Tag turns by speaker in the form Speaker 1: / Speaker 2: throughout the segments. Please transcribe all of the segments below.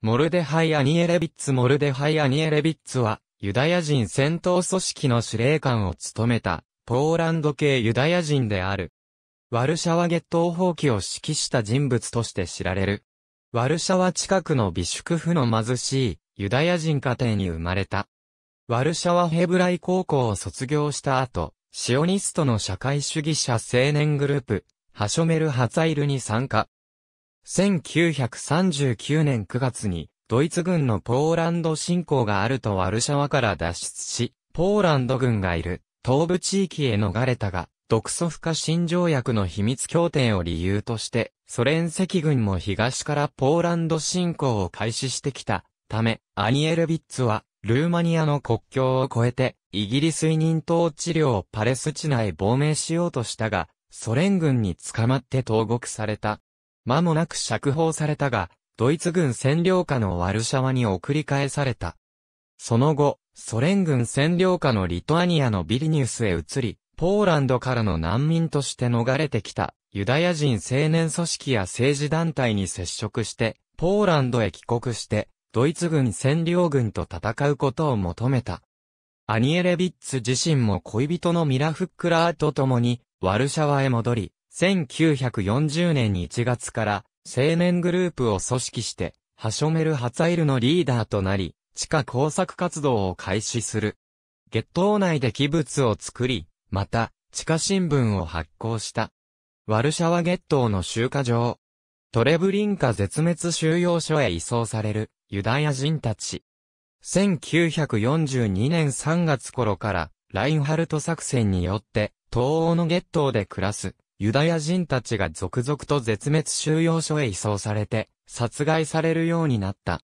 Speaker 1: モルデハイ・アニエレビッツモルデハイ・アニエレビッツは、ユダヤ人戦闘組織の司令官を務めた、ポーランド系ユダヤ人である。ワルシャワゲット放棄を指揮した人物として知られる。ワルシャワ近くの美宿府の貧しいユダヤ人家庭に生まれた。ワルシャワヘブライ高校を卒業した後、シオニストの社会主義者青年グループ、ハショメル・ハツァイルに参加。1939年9月に、ドイツ軍のポーランド侵攻があるとワルシャワから脱出し、ポーランド軍がいる、東部地域へ逃れたが、独ソ不可侵条約の秘密協定を理由として、ソ連赤軍も東からポーランド侵攻を開始してきたため、アニエルビッツは、ルーマニアの国境を越えて、イギリス委任統治領パレスチナへ亡命しようとしたが、ソ連軍に捕まって投獄された。間もなく釈放されたが、ドイツ軍占領下のワルシャワに送り返された。その後、ソ連軍占領下のリトアニアのビリニュスへ移り、ポーランドからの難民として逃れてきた、ユダヤ人青年組織や政治団体に接触して、ポーランドへ帰国して、ドイツ軍占領軍と戦うことを求めた。アニエレビッツ自身も恋人のミラ・フックラーと共に、ワルシャワへ戻り、1940年1月から青年グループを組織して、ハショメル・ハツァイルのリーダーとなり、地下工作活動を開始する。月頭内で器物を作り、また、地下新聞を発行した。ワルシャワ月頭の集荷場。トレブリンカ絶滅収容所へ移送されるユダヤ人たち。1942年3月頃からラインハルト作戦によって東欧の月頭で暮らすユダヤ人たちが続々と絶滅収容所へ移送されて、殺害されるようになった。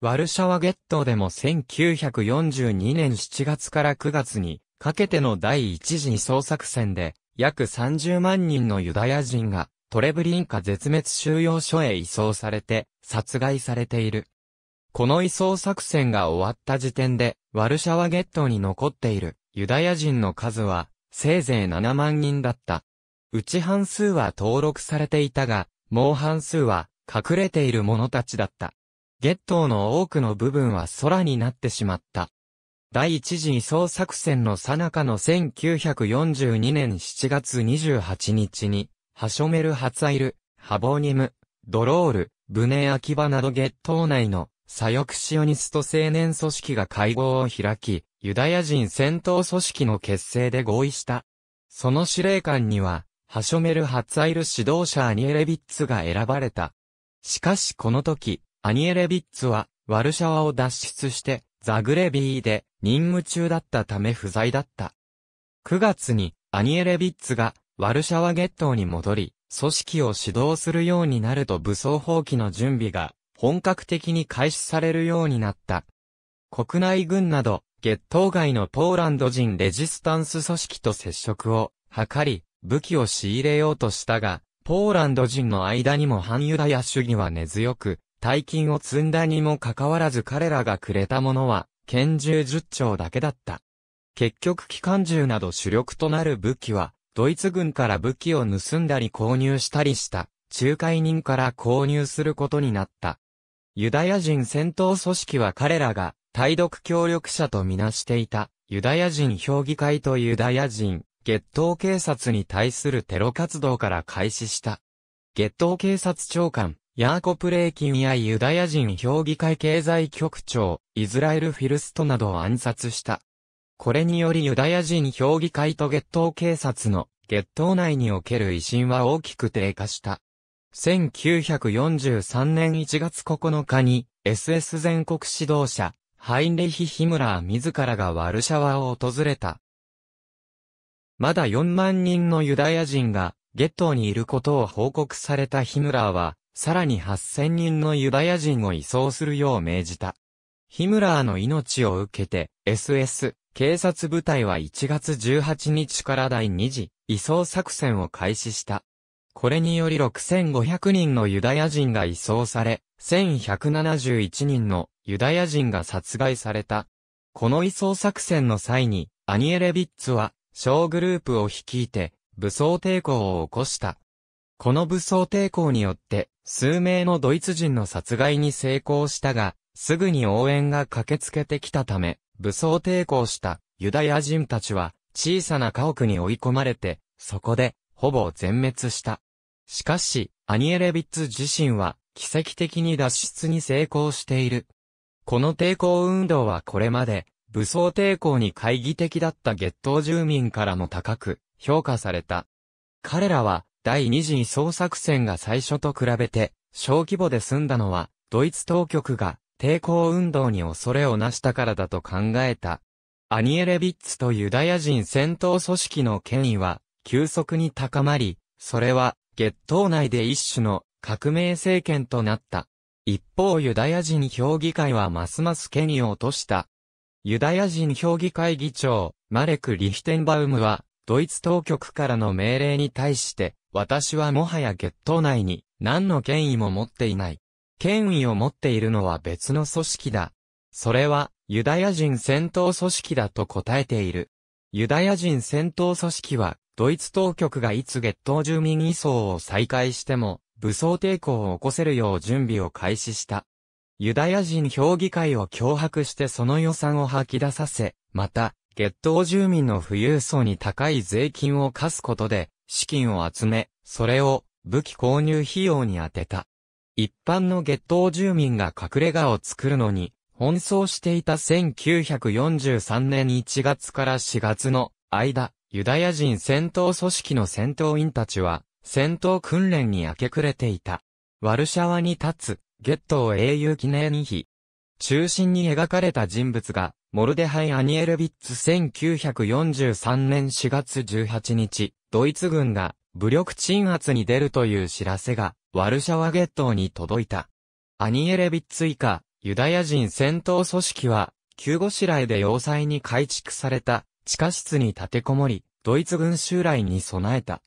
Speaker 1: ワルシャワゲットでも1942年7月から9月にかけての第一次移送作戦で約30万人のユダヤ人がトレブリンカ絶滅収容所へ移送されて殺害されている。この移送作戦が終わった時点でワルシャワゲットに残っているユダヤ人の数はせいぜい7万人だった。うち半数は登録されていたが、もう半数は隠れている者たちだった。月頭の多くの部分は空になってしまった。第一次移送作戦の最中の1942年7月28日に、ハショメル・ハツイル、ハボーニム、ドロール、ブネ・アキバなど月頭内の左翼シオニスト青年組織が会合を開き、ユダヤ人戦闘組織の結成で合意した。その司令官には、ハショメル・ハッツァイル指導者アニエレビッツが選ばれた。しかしこの時、アニエレビッツは、ワルシャワを脱出して、ザグレビーで任務中だったため不在だった。9月に、アニエレビッツが、ワルシャワゲットに戻り、組織を指導するようになると武装放棄の準備が、本格的に開始されるようになった。国内軍など、ゲット外のポーランド人レジスタンス組織と接触を図り、武器を仕入れようとしたが、ポーランド人の間にも反ユダヤ主義は根強く、大金を積んだにもかかわらず彼らがくれたものは、拳銃10丁だけだった。結局機関銃など主力となる武器は、ドイツ軍から武器を盗んだり購入したりした、仲介人から購入することになった。ユダヤ人戦闘組織は彼らが、対独協力者とみなしていた、ユダヤ人評議会とユダヤ人、月頭警察に対するテロ活動から開始した。月頭警察長官、ヤーコ・プレーキンやユダヤ人評議会経済局長、イズラエル・フィルストなどを暗殺した。これによりユダヤ人評議会と月頭警察の月頭内における威信は大きく低下した。1943年1月9日に SS 全国指導者、ハインレヒ・ヒムラー自らがワルシャワを訪れた。まだ4万人のユダヤ人が、ゲットーにいることを報告されたヒムラーは、さらに8000人のユダヤ人を移送するよう命じた。ヒムラーの命を受けて、SS、警察部隊は1月18日から第2次移送作戦を開始した。これにより6500人のユダヤ人が移送され、1171人のユダヤ人が殺害された。この移送作戦の際に、アニエレビッツは、小グループを率いて武装抵抗を起こした。この武装抵抗によって数名のドイツ人の殺害に成功したが、すぐに応援が駆けつけてきたため、武装抵抗したユダヤ人たちは小さな家屋に追い込まれて、そこでほぼ全滅した。しかし、アニエレビッツ自身は奇跡的に脱出に成功している。この抵抗運動はこれまで武装抵抗に懐疑的だった月頭住民からも高く評価された。彼らは第二次総作戦が最初と比べて小規模で済んだのはドイツ当局が抵抗運動に恐れをなしたからだと考えた。アニエレビッツとユダヤ人戦闘組織の権威は急速に高まり、それは月頭内で一種の革命政権となった。一方ユダヤ人評議会はますます権威を落とした。ユダヤ人評議会議長、マレク・リヒテンバウムは、ドイツ当局からの命令に対して、私はもはやゲッ内に何の権威も持っていない。権威を持っているのは別の組織だ。それは、ユダヤ人戦闘組織だと答えている。ユダヤ人戦闘組織は、ドイツ当局がいつ月頭、住民移送を再開しても、武装抵抗を起こせるよう準備を開始した。ユダヤ人評議会を脅迫してその予算を吐き出させ、また、月頭住民の富裕層に高い税金を課すことで、資金を集め、それを武器購入費用に充てた。一般の月頭住民が隠れ家を作るのに、奔走していた1943年1月から4月の間、ユダヤ人戦闘組織の戦闘員たちは、戦闘訓練に明け暮れていた。ワルシャワに立つ、ゲットを英雄記念碑。中心に描かれた人物が、モルデハイ・アニエルビッツ1943年4月18日、ドイツ軍が武力鎮圧に出るという知らせが、ワルシャワゲットに届いた。アニエルビッツ以下、ユダヤ人戦闘組織は、旧後らえで要塞に改築された地下室に立てこもり、ドイツ軍襲来に備えた。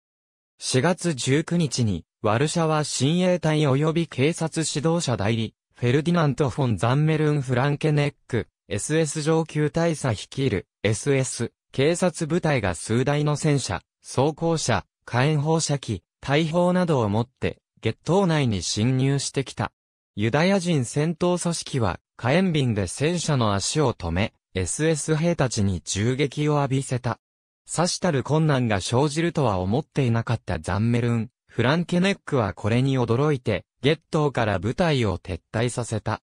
Speaker 1: 4月19日にワルシャワ親衛隊及び警察指導者代理、フェルディナント・フォン・ザンメルン・フランケネック、SS 上級大佐率いる、SS、警察部隊が数台の戦車、装甲車、火炎放射器、大砲などを持って、月頭内に侵入してきた。ユダヤ人戦闘組織は、火炎瓶で戦車の足を止め、SS 兵たちに銃撃を浴びせた。さしたる困難が生じるとは思っていなかったザンメルン、フランケネックはこれに驚いて、ゲットーから部隊を撤退させた。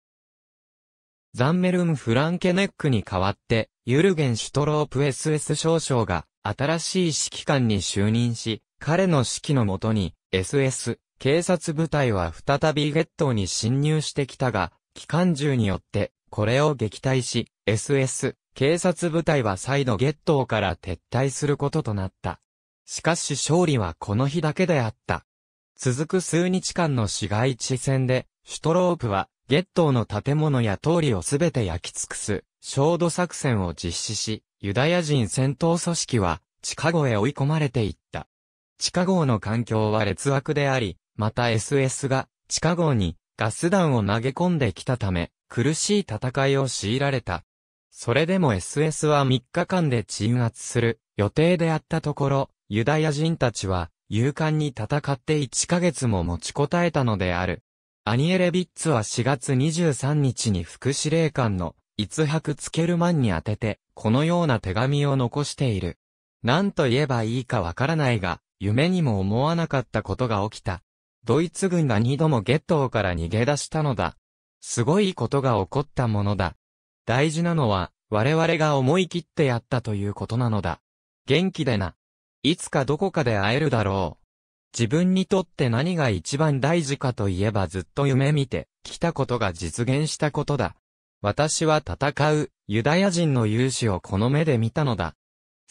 Speaker 1: ザンメルム・フランケネックに代わって、ユルゲン・シュトロープ SS 少将が、新しい指揮官に就任し、彼の指揮のもとに、SS、警察部隊は再びゲットーに侵入してきたが、機関銃によって、これを撃退し、SS、警察部隊は再度ゲットーから撤退することとなった。しかし勝利はこの日だけであった。続く数日間の市街地戦で、シュトロープは、ゲットーの建物や通りをすべて焼き尽くす、焦土作戦を実施し、ユダヤ人戦闘組織は、地下号へ追い込まれていった。地下号の環境は劣悪であり、また SS が、地下号に、ガス弾を投げ込んできたため、苦しい戦いを強いられた。それでも SS は3日間で鎮圧する予定であったところ、ユダヤ人たちは、勇敢に戦って1ヶ月も持ちこたえたのである。アニエレビッツは4月23日に副司令官の逸白ツケルマンに宛てて、このような手紙を残している。何と言えばいいかわからないが、夢にも思わなかったことが起きた。ドイツ軍が2度もゲットーから逃げ出したのだ。すごいことが起こったものだ。大事なのは、我々が思い切ってやったということなのだ。元気でな。いつかどこかで会えるだろう。自分にとって何が一番大事かといえばずっと夢見て来たことが実現したことだ。私は戦うユダヤ人の勇士をこの目で見たのだ。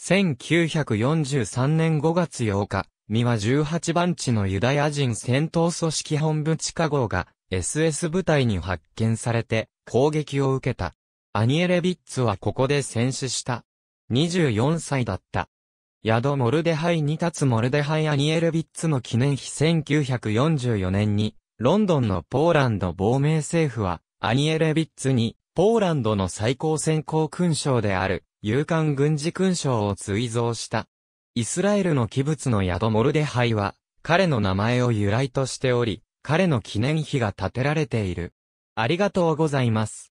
Speaker 1: 1943年5月8日、三輪18番地のユダヤ人戦闘組織本部地下号が SS 部隊に発見されて攻撃を受けた。アニエレビッツはここで戦死した。24歳だった。ヤド・モルデハイに立つモルデハイ・アニエルビッツの記念碑1944年に、ロンドンのポーランド亡命政府は、アニエルビッツに、ポーランドの最高先行勲章である、勇敢軍事勲章を追贈した。イスラエルの器物のヤド・モルデハイは、彼の名前を由来としており、彼の記念碑が建てられている。ありがとうございます。